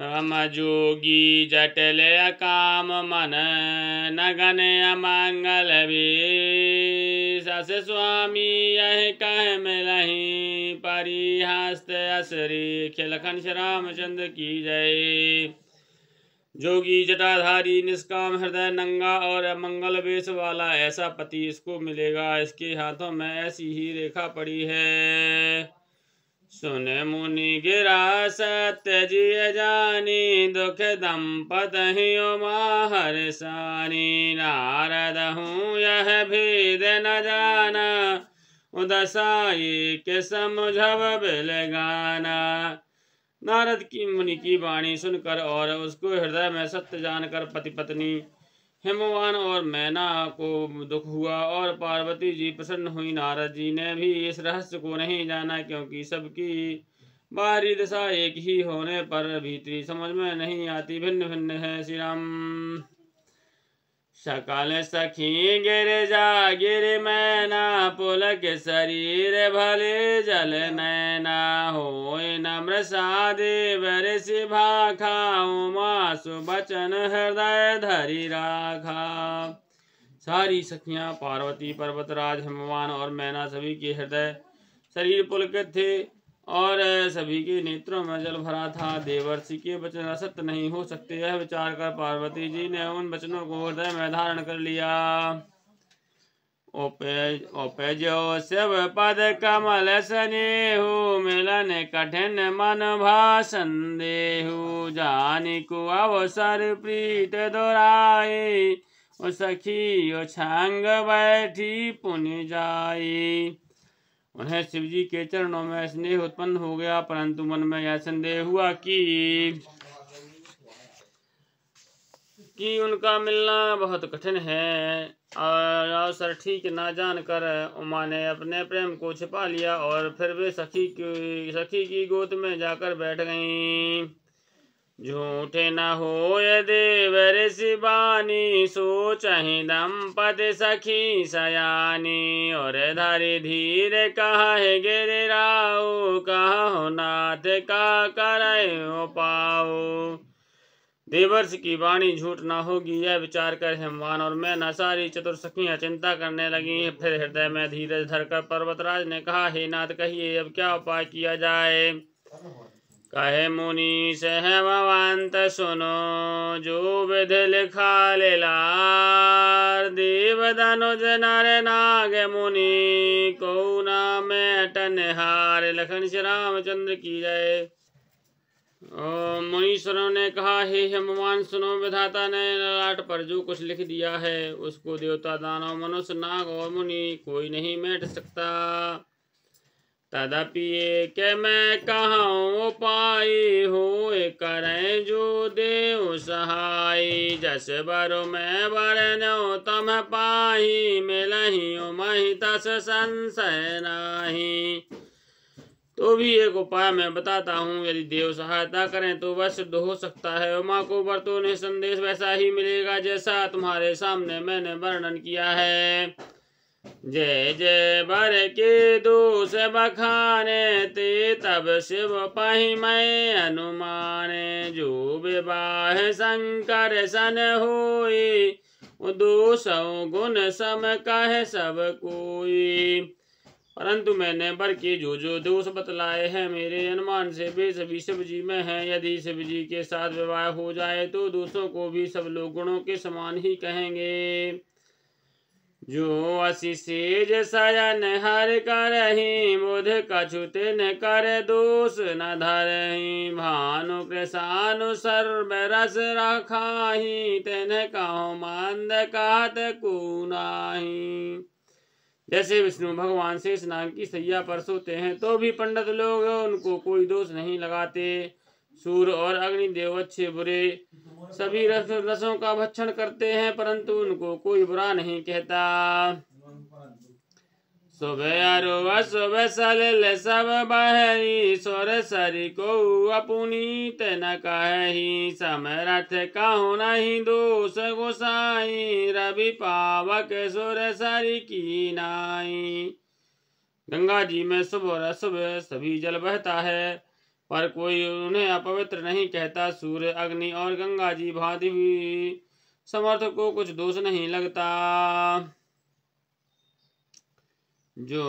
रमजोगी जटिल काम मन नगन मंगल भी सस स्वामी यह कह मिलही हस्त श्री खिलखन श्यामचंद्र की जय जोगी जटाधारी निष्काम हृदय नंगा और मंगल वेश वाला ऐसा पति इसको मिलेगा इसके हाथों में ऐसी ही रेखा पड़ी है सुन मुनि गिरा सत्य जिय जानी दुख दंपत माहर सानी नारद हूँ यह भेद न जाना उदसाई के बिल गाना नारद की मुनि की वाणी सुनकर और उसको हृदय में सत्य जानकर पति पत्नी हिमवान और मैना को दुख हुआ और पार्वती जी प्रसन्न हुई नारद जी ने भी इस रहस्य को नहीं जाना क्योंकि सबकी बाहरी दशा एक ही होने पर भीतरी समझ में नहीं आती भिन्न भिन्न है श्री राम सकल सखी गिर जा गिर मैना पुलक शरीर भले जल नैना हो नम्र साधे वर शिभा खाऊ मासु बचन हृदय धरी राखा सारी सखियां पार्वती पर्वतराज हनुमान और मैना सभी के हृदय शरीर पुलकित थे और सभी के नेत्रों में जल भरा था देवर्षि के वचन असत्य नहीं हो सकते यह विचार कर पार्वती जी ने उन वचनों को हृदय में धारण कर लिया ओपे शिव पद कमल स्नेहु मिलन कठिन मन भाषण देहु जानी को अवसर प्रीत दोराए सखी ओ बैठी पुन जाई उन्हें शिवजी के चरणों में स्नेह उत्पन्न हो गया परंतु मन में यह संदेह हुआ कि कि उनका मिलना बहुत कठिन है और अवसर ठीक ना जानकर उमा ने अपने प्रेम को छिपा लिया और फिर वे सखी की सखी की गोद में जाकर बैठ गईं झूठ न हो देवर शिवानी सोचहि दंपत सखी सयानी और धरि धीर कह गिराओ कहो नाथ का कर पाओ देवर्ष की वाणी झूठ ना होगी यह विचार कर हेमान और मैं न सारी चतुर सखियां चिंता करने लगी फिर हृदय में धीरज धरकर पर्वतराज ने कहा हे नाथ कहिए अब क्या उपाय किया जाए कहे मुनि सह भवंत सुनो जो विध लिखा लार देव धनुज नर नाग मुनि को नाम टनहार लखन श्री रामचंद्र की जय ओम मुनीश्वरों ने कहा हे हनुमान सुनो विधाता ने लाट पर जो कुछ लिख दिया है उसको देवता दानव मनुष्य नाग और मुनि कोई नहीं मेट सकता तदपिए के मैं कहूँ उपाय हो करें जो देव सहाय जस बरु में वरनो तम पाही मिलही मही तस संशय नाही तो भी एक उपाय मैं बताता हूँ यदि देव सहायता करें तो वह सिद्ध हो सकता है उमा को बरतो ने संदेश वैसा ही मिलेगा जैसा तुम्हारे सामने मैंने वर्णन किया है जय जय बर के दोष बखाने ते तब शिव पही मैं अनुमान जो विवाह शंकर सन हो दोष गुण सम कह सब कोई परंतु मैंने बर के जो जो दोष बतलाए हैं मेरे अनुमान से वे सभी शिव जी में हैं यदि शिव जी के साथ विवाह हो जाए तो दोषों को भी सब लोग गुणों के समान ही कहेंगे जो आशीष सजन हर करही बुध कछुत न कर दोष न धरही भानु कृषानु सर्व रस रखाही तेन कहो मंद कात को नाही जैसे विष्णु भगवान शेष नाग की सैया पर सोते हैं तो भी पंडित लोग उनको कोई दोष नहीं लगाते सूर्य और अग्नि देव अच्छे बुरे सभी रस रसों का भक्षण करते हैं परंतु उनको कोई बुरा नहीं कहता सुबह अरुआ सुबह सलिल सब बहरी सोर सरी को अपुनीत न कही समरथ कहु नहीं दोष गोसाई रवि पावक सोरे सारी की नाई गंगा जी में सुबह सुबह सभी जल बहता है पर कोई उन्हें अपवित्र नहीं कहता सूर्य अग्नि और गंगा जी भादि भी समर्थ को कुछ दोष नहीं लगता जो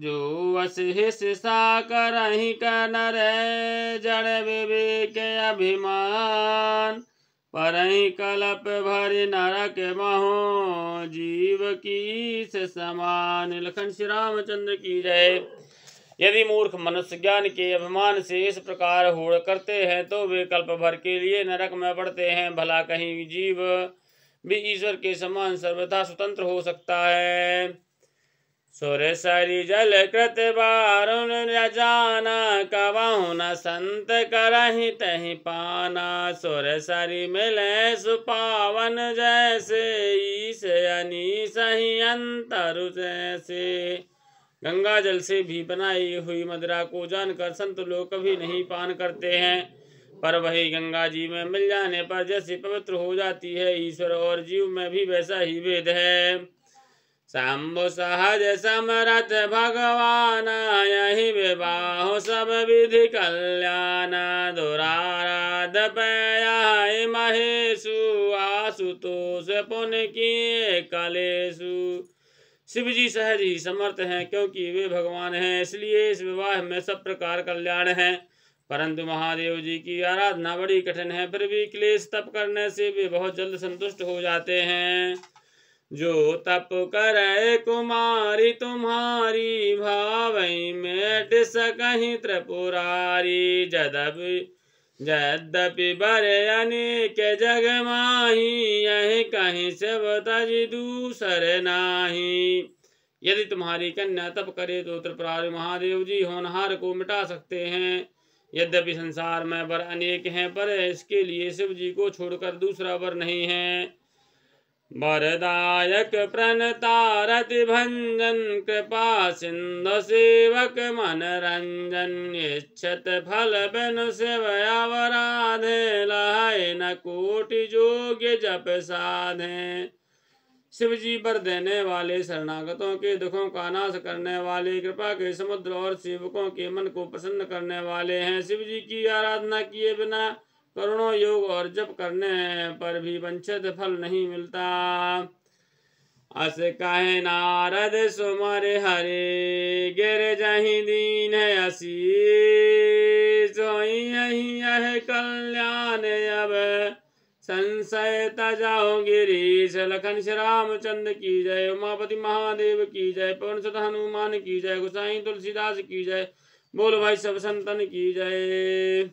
जो वस सा कर ही कर जड़ विवेक अभिमान पर कलप भर नरक महो जीव की समान लखन श्री रामचंद्र की जय यदि मूर्ख मनुष्य ज्ञान के अभिमान से इस प्रकार होड़ करते हैं तो वे कल्प भर के लिए नरक में पड़ते हैं भला कहीं जीव भी ईश्वर के समान सर्वथा स्वतंत्र हो सकता है सोरे सारी जल कृत बारुण जाना कवाहुना संत करही तही पाना सोरे सारी मिले सुपावन जैसे ईश अनी सही अंतरु जैसे गंगा जल से भी बनाई हुई मदरा को जानकर संत लोग कभी नहीं पान करते हैं पर वही गंगा जी में मिल जाने पर जैसी पवित्र हो जाती है ईश्वर और जीव में भी वैसा ही वेद है शंभु सहज समरथ भगवान यही विवाह सब विधि कल्याण दुराराध पयाय महेशु आशुतोष पुन किए कलेशु शिव जी सहज ही समर्थ हैं क्योंकि वे भगवान हैं इसलिए इस विवाह में सब प्रकार कल्याण है परंतु महादेव जी की आराधना बड़ी कठिन है फिर भी क्लेश तप करने से वे बहुत जल्द संतुष्ट हो जाते हैं जो तप करे कुमारी तुम्हारी भावई मेट कहीं त्रिपुरारी जदब यद्यपि बरे अनेक जग माही यह कहीं से जी दूसर नाही यदि तुम्हारी कन्या तप करे तो त्रिपुरारी महादेव जी होनहार को मिटा सकते हैं यद्यपि संसार में वर अनेक हैं पर इसके लिए शिव जी को छोड़कर दूसरा वर नहीं है वरदायक प्रणतारति भंजन कृपा सिंधु सेवक रंजन इच्छत फल बिन शिवयावराधे लहय न कोटि योग्य जप साधे शिव जी पर देने वाले शरणागतों के दुखों का नाश करने वाले कृपा के समुद्र और सेवकों के मन को प्रसन्न करने वाले हैं शिव जी की आराधना किए बिना करुणों योग और जप करने पर भी वंचित फल नहीं मिलता अस कहे नारद सुमर हरे गिर जही दीन असी यही यह कल्याण अब संशय तजाओ गिरीश लखन श्री रामचंद्र की जय उमापति महादेव की जय पवन सत हनुमान की जय गोसाई तुलसीदास की जय बोल भाई सब संतन की जय